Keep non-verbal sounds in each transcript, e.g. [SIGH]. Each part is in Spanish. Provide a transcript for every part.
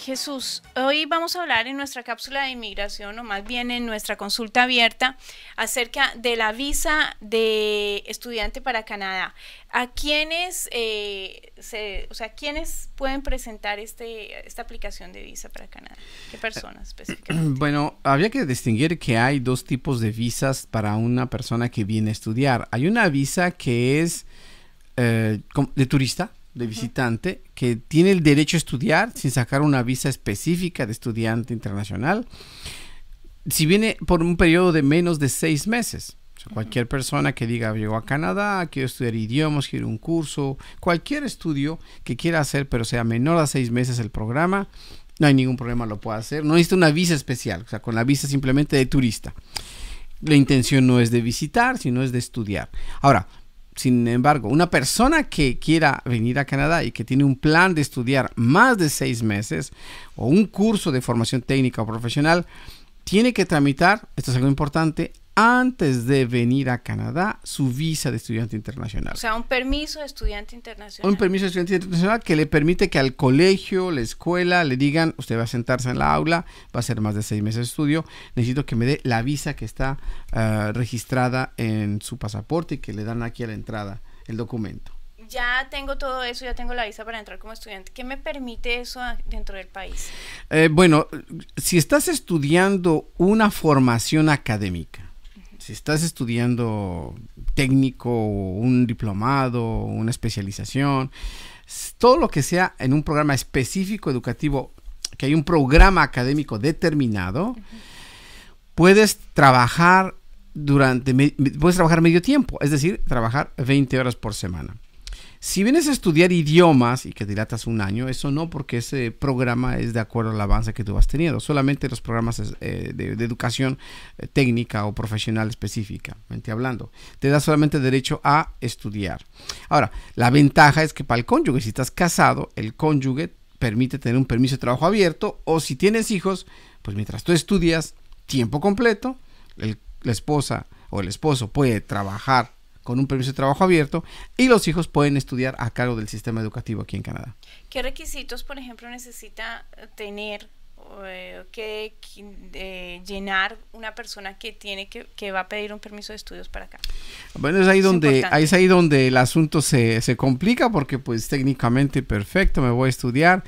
Jesús, hoy vamos a hablar en nuestra cápsula de inmigración, o más bien en nuestra consulta abierta, acerca de la visa de estudiante para Canadá. ¿A quiénes, eh, se, o sea, quiénes pueden presentar este, esta aplicación de visa para Canadá? ¿Qué personas eh, [CLEARS THROAT] específicamente? Bueno, había que distinguir que hay dos tipos de visas para una persona que viene a estudiar. Hay una visa que es eh, de turista, de visitante que tiene el derecho a estudiar sin sacar una visa específica de estudiante internacional si viene por un periodo de menos de seis meses. cualquier persona que diga, llegó a Canadá, quiero estudiar idiomas, quiero un curso, cualquier estudio que quiera hacer, pero sea menor a seis meses el programa, no hay ningún problema, lo puede hacer. No existe una visa especial, o sea, con la visa simplemente de turista. La intención no es de visitar, sino es de estudiar. Ahora, sin embargo, una persona que quiera venir a Canadá y que tiene un plan de estudiar más de seis meses o un curso de formación técnica o profesional, tiene que tramitar, esto es algo importante, antes de venir a Canadá su visa de estudiante internacional. O sea, un permiso de estudiante internacional. Un permiso de estudiante internacional que le permite que al colegio, la escuela, le digan, usted va a sentarse en la aula, va a ser más de seis meses de estudio, necesito que me dé la visa que está ah, registrada en su pasaporte y que le dan aquí a la entrada el documento ya tengo todo eso, ya tengo la visa para entrar como estudiante. ¿Qué me permite eso dentro del país? Eh, bueno, si estás estudiando una formación académica, si estás estudiando técnico, un diplomado, una especialización, todo lo que sea en un programa específico educativo, que hay un programa académico determinado, puedes trabajar durante, puedes trabajar medio tiempo, es decir, trabajar 20 horas por semana. Si vienes a estudiar idiomas y que dilatas un año, eso no, porque ese programa es de acuerdo al avance que tú has teniendo. Solamente los programas eh, de, educación eh, técnica o profesional específicamente hablando. Te da solamente derecho a estudiar. Ahora, la ventaja es que para el cónyuge, si estás casado, el cónyuge permite tener un permiso de trabajo abierto o si tienes hijos, pues mientras tú estudias tiempo completo, la esposa o el esposo puede trabajar con un permiso de trabajo abierto y los hijos pueden estudiar a cargo del sistema educativo aquí en Canadá. ¿Qué requisitos, por ejemplo, necesita eh, tener eh, que llenar una persona que tiene que, va a pedir un permiso de estudios para acá. Bueno, es ahí donde ahí es ahí donde el asunto se, se complica porque pues técnicamente perfecto, me voy a estudiar,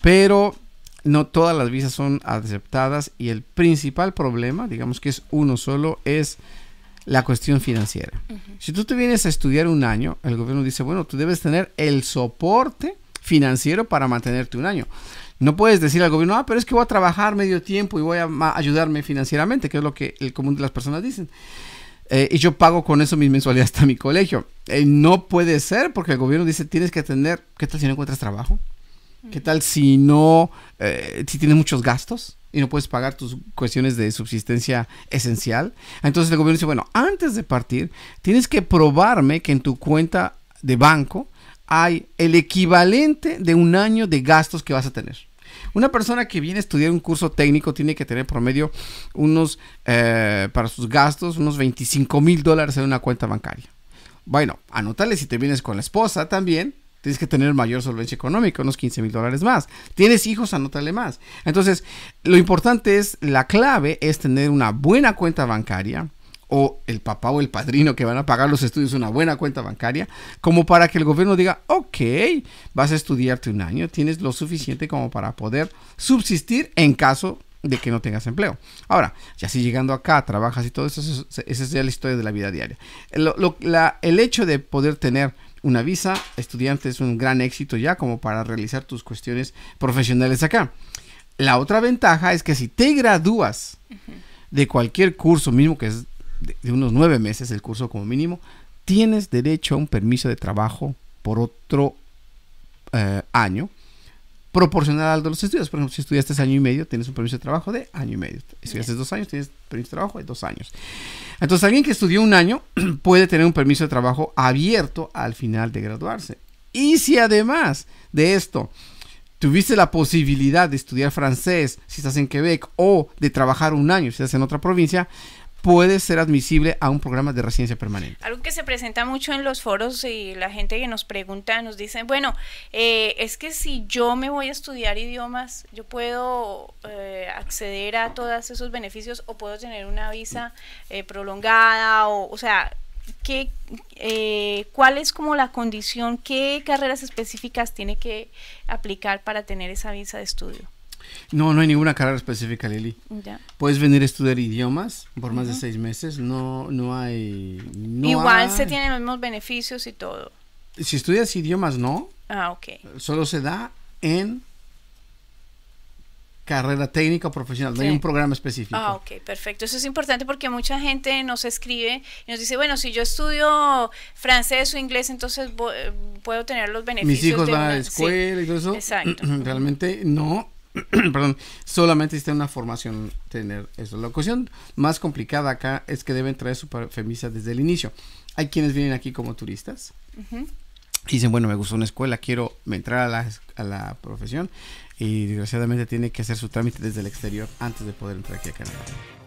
pero no todas las visas son aceptadas y el principal problema, digamos que es uno solo, es la cuestión financiera. Si tú te vienes a estudiar un año, el gobierno dice, bueno, tú debes tener el soporte financiero para mantenerte un año. No puedes decir al gobierno, ah, pero es que voy a trabajar medio tiempo y voy a ayudarme financieramente, que es lo que el común de las personas dicen. Eh, y yo pago con eso mis mensualidades hasta mi colegio. Eh, no puede ser porque el gobierno dice, tienes que tener, ¿qué tal si no encuentras trabajo? ¿Qué tal si no, eh, si tienes muchos gastos? y no puedes pagar tus cuestiones de subsistencia esencial. Entonces el gobierno dice, bueno, antes de partir, tienes que probarme que en tu cuenta de banco hay el equivalente de un año de gastos que vas a tener. Una persona que viene a estudiar un curso técnico tiene que tener promedio unos, eh, para sus gastos, unos 25 mil dólares en una cuenta bancaria. Bueno, anótale si te vienes con la esposa también, tienes que tener mayor solvencia económica, unos 15 mil dólares más. Tienes hijos, anótale más. Entonces, lo importante es, la clave es tener una buena cuenta bancaria o el papá o el padrino que van a pagar los estudios una buena cuenta bancaria, como para que el gobierno diga, ok, vas a estudiarte un año, tienes lo suficiente como para poder subsistir en caso de que no tengas empleo. Ahora, ya si llegando acá trabajas y todo eso, esa es ya la historia de la vida diaria. el hecho de poder tener una visa estudiante es un gran éxito ya como para realizar tus cuestiones profesionales acá. La otra ventaja es que si te gradúas de cualquier curso, mismo que es de, unos nueve meses el curso como mínimo, tienes derecho a un permiso de trabajo por otro eh, año proporcional a los estudios. Por ejemplo, si estudiaste año y medio, tienes un permiso de trabajo de año y medio. Si estudiaste dos años, tienes permiso de trabajo de dos años. Entonces, alguien que estudió un año [CLEARS THROAT] puede tener un permiso de trabajo abierto al final de graduarse. Y si además de esto tuviste la posibilidad de estudiar francés si estás en Quebec o de trabajar un año si estás en otra provincia, puede ser admisible a un programa de residencia permanente. Algo que se presenta mucho en los foros y la gente que nos pregunta nos dice bueno, eh, es que si yo me voy a estudiar idiomas, yo puedo eh, acceder a todos esos beneficios o puedo tener una visa eh, prolongada o, o sea, ¿qué, ¿cuál es como la condición? ¿Qué carreras específicas tiene que aplicar para tener esa visa de estudio? No, no hay ninguna carrera específica, Lili. Puedes venir a estudiar idiomas por más de seis meses. No, no hay. Igual se tienen los mismos beneficios y todo. Si estudias idiomas, no. Ah, ok. Solo se da en carrera técnica o profesional, no hay un programa específico. Ah, ok, perfecto. Eso es importante porque mucha gente nos escribe y nos dice, bueno, si yo estudio francés o inglés, entonces puedo tener los beneficios. Mis hijos van a la escuela y todo eso. Exacto. [CLEARS THROAT] Realmente no, [CLEARS THROAT] perdón, solamente está una formación tener eso. La cuestión más complicada acá es que deben traer su permisa desde el inicio. Hay quienes vienen aquí como turistas. Dicen, bueno, me gustó una escuela, quiero entrar a la, a la profesión y desgraciadamente tiene que hacer su trámite desde el exterior antes de poder entrar aquí a Canadá.